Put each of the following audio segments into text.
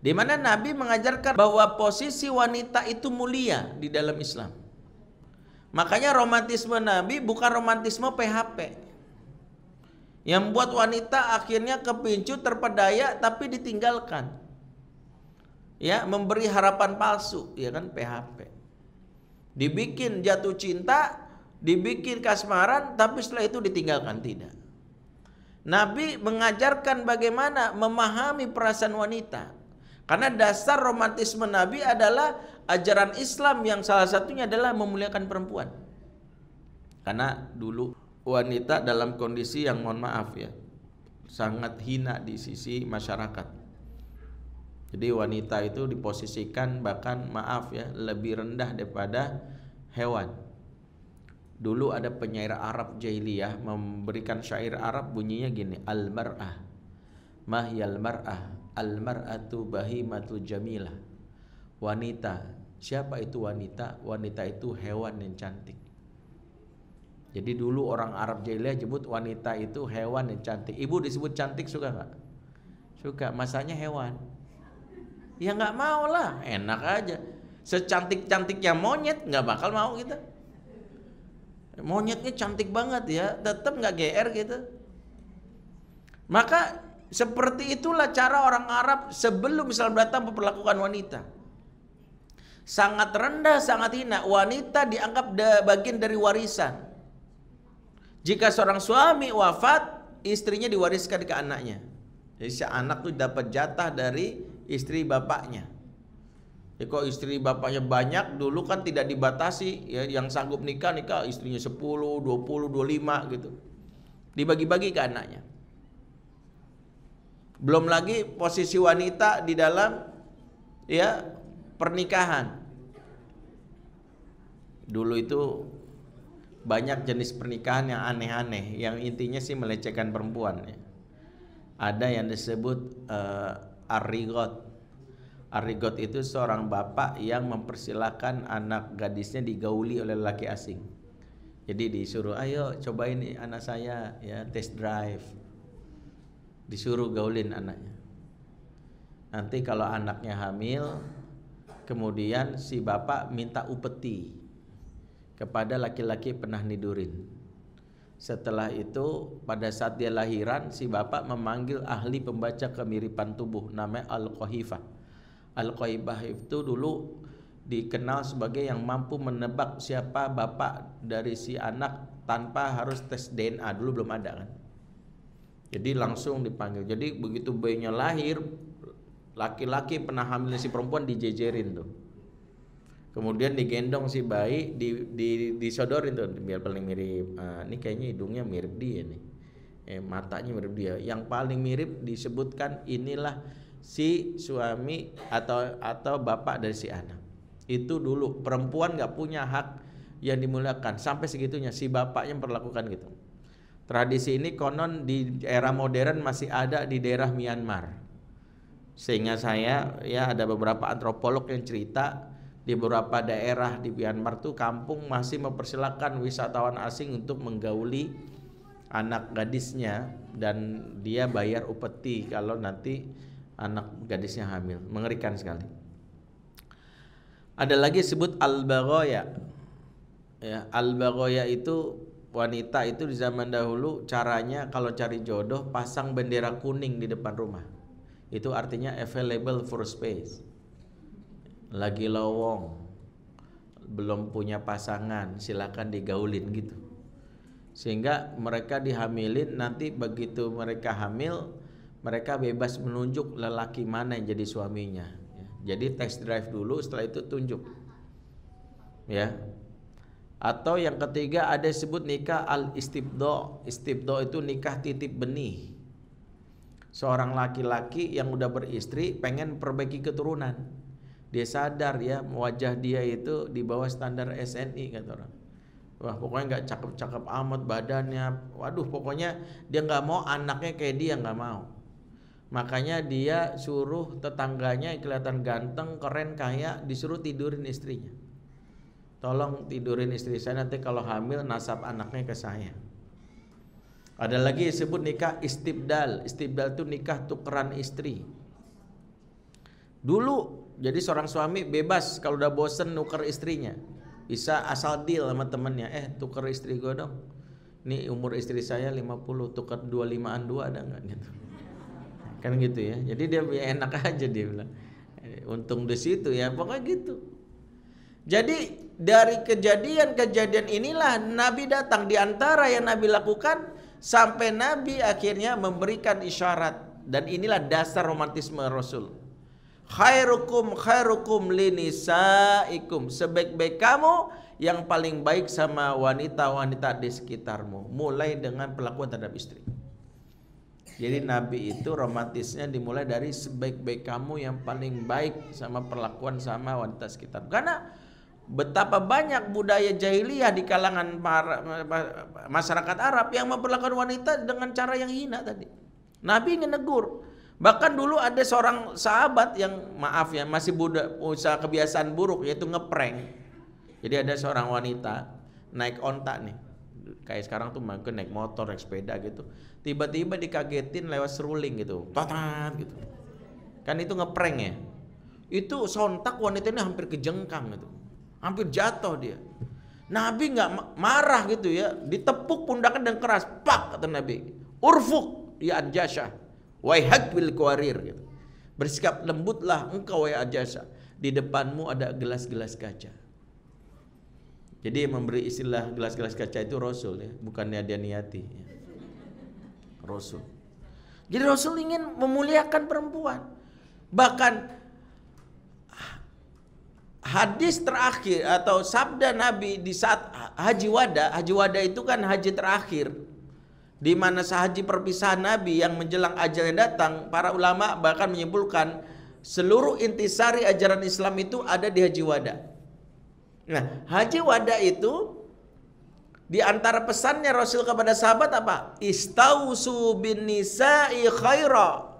Di mana Nabi mengajarkan bahwa posisi wanita itu mulia di dalam Islam. Makanya romantisme Nabi bukan romantisme PHP. Yang membuat wanita akhirnya kepincu terpedaya tapi ditinggalkan. Ya, memberi harapan palsu, ya kan PHP. Dibikin jatuh cinta, dibikin kasmaran tapi setelah itu ditinggalkan tidak. Nabi mengajarkan bagaimana memahami perasaan wanita. Karena dasar romantisme Nabi adalah ajaran Islam yang salah satunya adalah memuliakan perempuan. Karena dulu wanita dalam kondisi yang mohon maaf ya, sangat hina di sisi masyarakat. Jadi wanita itu diposisikan bahkan maaf ya, lebih rendah daripada hewan. Dulu ada penyair Arab jahiliyah memberikan syair Arab bunyinya gini, al-mar'ah mahyal mar'ah Al-mar'atu bahimatu jamilah. Wanita. Siapa itu wanita? Wanita itu hewan yang cantik. Jadi dulu orang Arab jahiliyah jebut wanita itu hewan yang cantik. Ibu disebut cantik suka gak? Suka. Masanya hewan. Ya gak mau lah. Enak aja. Secantik-cantiknya monyet gak bakal mau kita. Monyetnya cantik banget ya. Tetap gak GR gitu. Maka seperti itulah cara orang Arab sebelum Islam datang memperlakukan wanita. Sangat rendah, sangat hina. Wanita dianggap bagian dari warisan. Jika seorang suami wafat, istrinya diwariskan ke anaknya. Jadi si anak itu dapat jatah dari istri bapaknya. Ya kok istri bapaknya banyak dulu kan tidak dibatasi ya yang sanggup nikah nikah istrinya 10, 20, 25 gitu. Dibagi-bagi ke anaknya. Belum lagi posisi wanita di dalam ya pernikahan. Dulu itu banyak jenis pernikahan yang aneh-aneh, yang intinya sih melecehkan perempuan. Ya. Ada yang disebut uh, eh, arigot. Arigot itu seorang bapak yang mempersilahkan anak gadisnya digauli oleh laki asing. Jadi disuruh, ayo cobain anak saya ya test drive disuruh gaulin anaknya. Nanti kalau anaknya hamil, kemudian si bapak minta upeti kepada laki-laki pernah nidurin. Setelah itu pada saat dia lahiran si bapak memanggil ahli pembaca kemiripan tubuh namanya Al-Qahifah. Al-Qahifah itu dulu dikenal sebagai yang mampu menebak siapa bapak dari si anak tanpa harus tes DNA dulu belum ada kan. Jadi langsung dipanggil. Jadi begitu bayinya lahir, laki-laki pernah hamil si perempuan dijejerin tuh. Kemudian digendong si bayi, di, di, disodorin tuh biar paling mirip. Uh, ini kayaknya hidungnya mirip dia nih. Eh, matanya mirip dia. Yang paling mirip disebutkan inilah si suami atau atau bapak dari si anak. Itu dulu perempuan nggak punya hak yang dimuliakan sampai segitunya si bapaknya memperlakukan gitu. Tradisi ini konon di era modern masih ada di daerah Myanmar. Sehingga saya ya ada beberapa antropolog yang cerita di beberapa daerah di Myanmar tuh kampung masih mempersilahkan wisatawan asing untuk menggauli anak gadisnya dan dia bayar upeti kalau nanti anak gadisnya hamil. Mengerikan sekali. Ada lagi sebut al baghaya Ya, al baghaya itu wanita itu di zaman dahulu caranya kalau cari jodoh pasang bendera kuning di depan rumah. Itu artinya available for space. Lagi lowong, belum punya pasangan, silakan digaulin gitu. Sehingga mereka dihamilin nanti begitu mereka hamil, mereka bebas menunjuk lelaki mana yang jadi suaminya. Ya, jadi test drive dulu, setelah itu tunjuk. Ya, atau yang ketiga ada sebut nikah al istibdo. Istibdo itu nikah titip benih. Seorang laki-laki yang udah beristri pengen perbaiki keturunan. Dia sadar ya wajah dia itu di bawah standar SNI kata orang. Wah pokoknya nggak cakep-cakep amat badannya. Waduh pokoknya dia nggak mau anaknya kayak dia nggak mau. Makanya dia suruh tetangganya yang kelihatan ganteng, keren, kaya disuruh tidurin istrinya tolong tidurin istri saya nanti kalau hamil nasab anaknya ke saya ada lagi disebut nikah istibdal istibdal itu nikah tukeran istri dulu jadi seorang suami bebas kalau udah bosen nuker istrinya bisa asal deal sama temennya eh tuker istri gue dong ini umur istri saya 50 tuker 25an 2 ada nggak gitu kan gitu ya jadi dia enak aja dia bilang eh, untung di situ ya pokoknya gitu jadi dari kejadian-kejadian inilah Nabi datang di antara yang Nabi lakukan sampai Nabi akhirnya memberikan isyarat dan inilah dasar romantisme Rasul. Khairukum khairukum linisaikum. Sebaik-baik kamu yang paling baik sama wanita-wanita di sekitarmu. Mulai dengan perlakuan terhadap istri. Jadi Nabi itu romantisnya dimulai dari sebaik-baik kamu yang paling baik sama perlakuan sama wanita sekitar. Karena betapa banyak budaya jahiliyah di kalangan para, masyarakat Arab yang memperlakukan wanita dengan cara yang hina tadi. Nabi ingin negur. Bahkan dulu ada seorang sahabat yang maaf ya masih budak usaha kebiasaan buruk yaitu ngeprank. Jadi ada seorang wanita naik onta nih. Kayak sekarang tuh mungkin naik motor, naik sepeda gitu. Tiba-tiba dikagetin lewat seruling gitu. Tatat gitu. Kan itu ngeprank ya. Itu sontak wanita ini hampir kejengkang gitu hampir jatuh dia. Nabi nggak marah gitu ya, ditepuk pundaknya dan keras, pak kata Nabi. Urfuk ya ajasa. waihak bil kuarir gitu. Bersikap lembutlah engkau ya ajasa. Di depanmu ada gelas-gelas kaca. Jadi memberi istilah gelas-gelas kaca itu Rasul ya, bukannya dia niati. Ya. Rasul. Jadi Rasul ingin memuliakan perempuan. Bahkan hadis terakhir atau sabda Nabi di saat haji wada, haji wada itu kan haji terakhir di mana sahaji perpisahan Nabi yang menjelang ajalnya datang, para ulama bahkan menyimpulkan seluruh intisari ajaran Islam itu ada di haji wada. Nah, haji wada itu di antara pesannya Rasul kepada sahabat apa? Istausu bin nisa'i khaira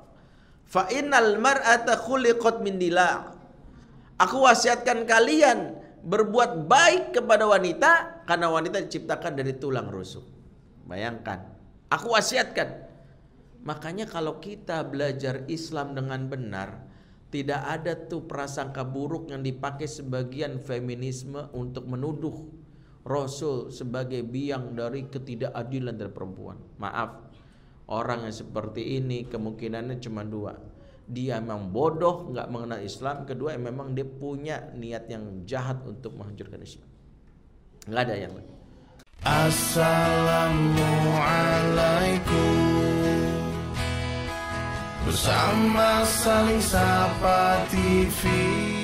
fa innal mar'ata khuliqat min dila. Aku wasiatkan kalian berbuat baik kepada wanita karena wanita diciptakan dari tulang rusuk. Bayangkan, aku wasiatkan. Makanya kalau kita belajar Islam dengan benar, tidak ada tuh prasangka buruk yang dipakai sebagian feminisme untuk menuduh Rasul sebagai biang dari ketidakadilan dari perempuan. Maaf, orang yang seperti ini kemungkinannya cuma dua dia memang bodoh nggak mengenal Islam kedua memang dia punya niat yang jahat untuk menghancurkan Islam nggak ada yang lain Assalamualaikum bersama saling sapa TV